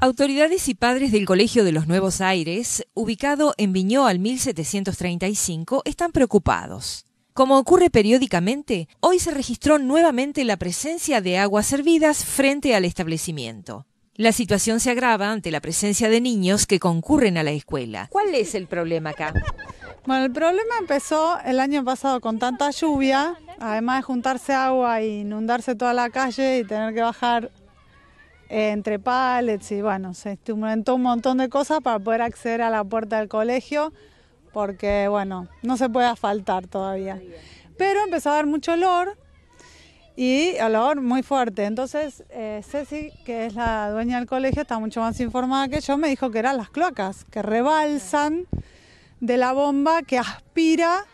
Autoridades y padres del Colegio de los Nuevos Aires, ubicado en Viñó al 1735, están preocupados. Como ocurre periódicamente, hoy se registró nuevamente la presencia de aguas servidas frente al establecimiento. La situación se agrava ante la presencia de niños que concurren a la escuela. ¿Cuál es el problema acá? Bueno, el problema empezó el año pasado con tanta lluvia, además de juntarse agua e inundarse toda la calle y tener que bajar entre palets y bueno, se instrumentó un montón de cosas para poder acceder a la puerta del colegio porque bueno, no se puede asfaltar todavía. Pero empezó a dar mucho olor y olor muy fuerte. Entonces eh, Ceci, que es la dueña del colegio, está mucho más informada que yo, me dijo que eran las cloacas que rebalsan de la bomba que aspira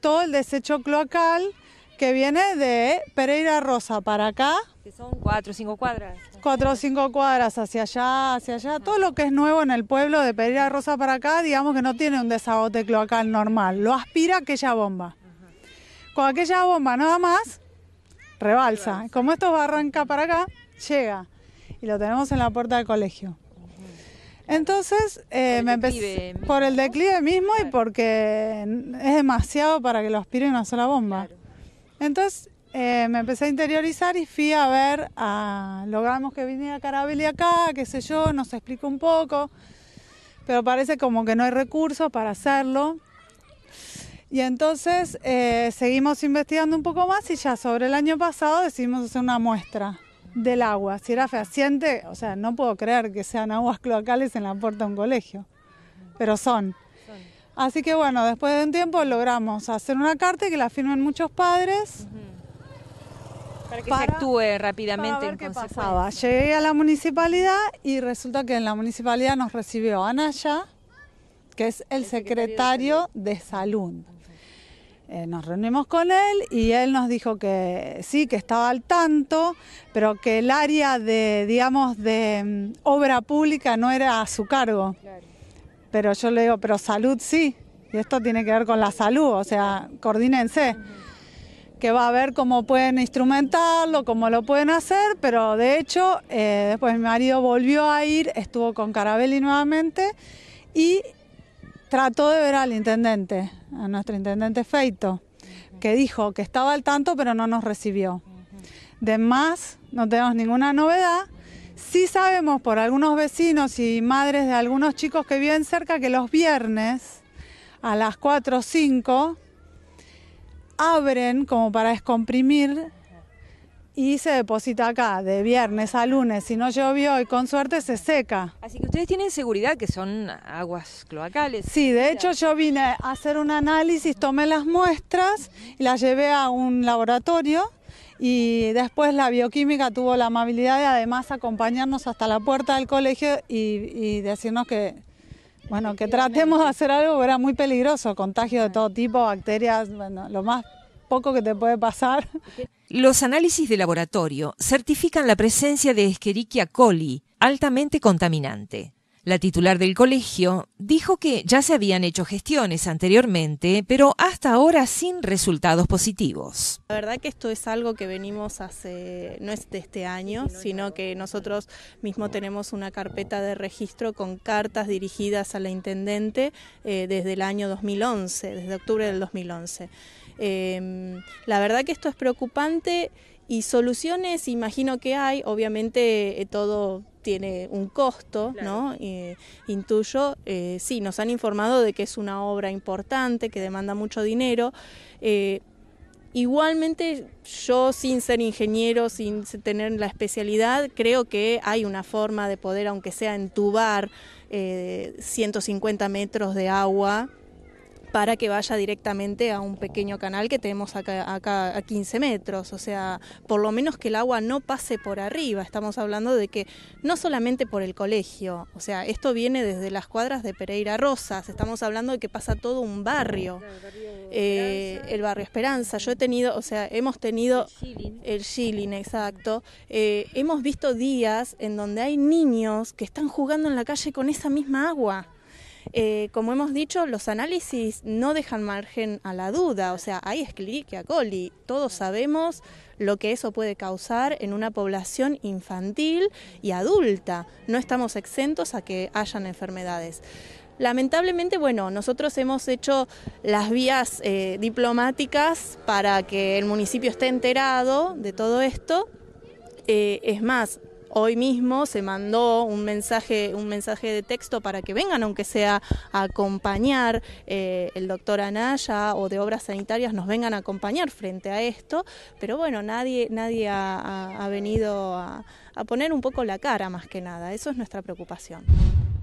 todo el desecho cloacal que viene de Pereira Rosa para acá. Que son cuatro o cinco cuadras. Cuatro o cinco cuadras hacia allá, hacia allá. Todo lo que es nuevo en el pueblo de Pereira Rosa para acá, digamos que no tiene un desagote cloacal normal. Lo aspira aquella bomba. Con aquella bomba nada más, rebalsa. Como esto va arranca para acá, llega. Y lo tenemos en la puerta del colegio. Entonces eh, me empecé por el declive mismo y porque es demasiado para que lo aspire una sola bomba. Entonces eh, me empecé a interiorizar y fui a ver, a, logramos que viniera Carabelli acá, qué sé yo, nos explico un poco, pero parece como que no hay recursos para hacerlo. Y entonces eh, seguimos investigando un poco más y ya sobre el año pasado decidimos hacer una muestra del agua. Si era fehaciente, o sea, no puedo creer que sean aguas cloacales en la puerta de un colegio, pero son. Así que bueno, después de un tiempo logramos hacer una carta que la firmen muchos padres. Para que actúe rápidamente en qué pasaba. Pues. Llegué a la municipalidad y resulta que en la municipalidad nos recibió Anaya, que es el, secretario, de Salud. Eh, nos reunimos con él y él nos dijo que sí, que estaba al tanto, pero que el área de, digamos, de mm, obra pública no era a su cargo. Claro. Pero yo le digo, pero salud sí. Y esto tiene que ver con la salud, o sea, coordínense. Que va a ver cómo pueden instrumentarlo, cómo lo pueden hacer, pero de hecho, eh, después mi marido volvió a ir, estuvo con Carabelli nuevamente y trató de ver al intendente, a nuestro intendente Feito, que dijo que estaba al tanto, pero no nos recibió. De más, no tenemos ninguna novedad Sí sabemos por algunos vecinos y madres de algunos chicos que viven cerca que los viernes a las 4 o 5 abren como para descomprimir y se deposita acá de viernes a lunes. Si no llovió y con suerte se seca. Así que ustedes tienen seguridad que son aguas cloacales. Sí, de hecho yo vine a hacer un análisis, tomé las muestras y las llevé a un laboratorio y después la bioquímica tuvo la amabilidad de además acompañarnos hasta la puerta del colegio y, decirnos que, bueno, que tratemos de hacer algo, era muy peligroso, contagio de todo tipo, bacterias, bueno, lo más poco que te puede pasar. Los análisis de laboratorio certifican la presencia de Escherichia coli, altamente contaminante. La titular del colegio dijo que ya se habían hecho gestiones anteriormente, pero hasta ahora sin resultados positivos. La verdad que esto es algo que venimos hace, no es de este año, sino que nosotros mismo tenemos una carpeta de registro con cartas dirigidas a la intendente eh, desde el año 2011, desde octubre del 2011. Em, la verdad que esto es preocupante y soluciones imagino que hay, obviamente eh, todo tiene un costo, ¿no? intuyo, eh, sí, nos han informado de que es una obra importante, que demanda mucho dinero. Eh, igualmente, yo sin ser ingeniero, sin tener la especialidad, creo que hay una forma de poder, aunque sea entubar 150 eh, metros de agua para que vaya directamente a un pequeño canal que tenemos acá, a 15 metros. O sea, por lo menos que el agua no pase por arriba. Estamos hablando de que no solamente por el colegio, o sea, esto viene desde las cuadras de Pereira Rosas. Estamos hablando de que pasa todo un barrio. Eh, el barrio Esperanza. Yo he tenido, o sea, hemos tenido el shilling, exacto. Eh, hemos visto días en donde hay niños que están jugando en la calle con esa misma agua. Eh, como hemos dicho, los análisis no dejan margen a la duda, o sea, hay Esclericia coli, todos sabemos lo que eso puede causar en una población infantil y adulta, no estamos exentos a que hayan enfermedades. Lamentablemente, bueno, nosotros hemos hecho las vías eh, diplomáticas para que el municipio esté enterado de todo esto. Eh, es más, Hoy mismo se mandó un mensaje, un mensaje de texto para que vengan, aunque sea a acompañar eh, el doctor Anaya o de obras sanitarias, nos vengan a acompañar frente a esto. Pero bueno, nadie, nadie ha, venido a poner un poco la cara más que nada. Eso es nuestra preocupación.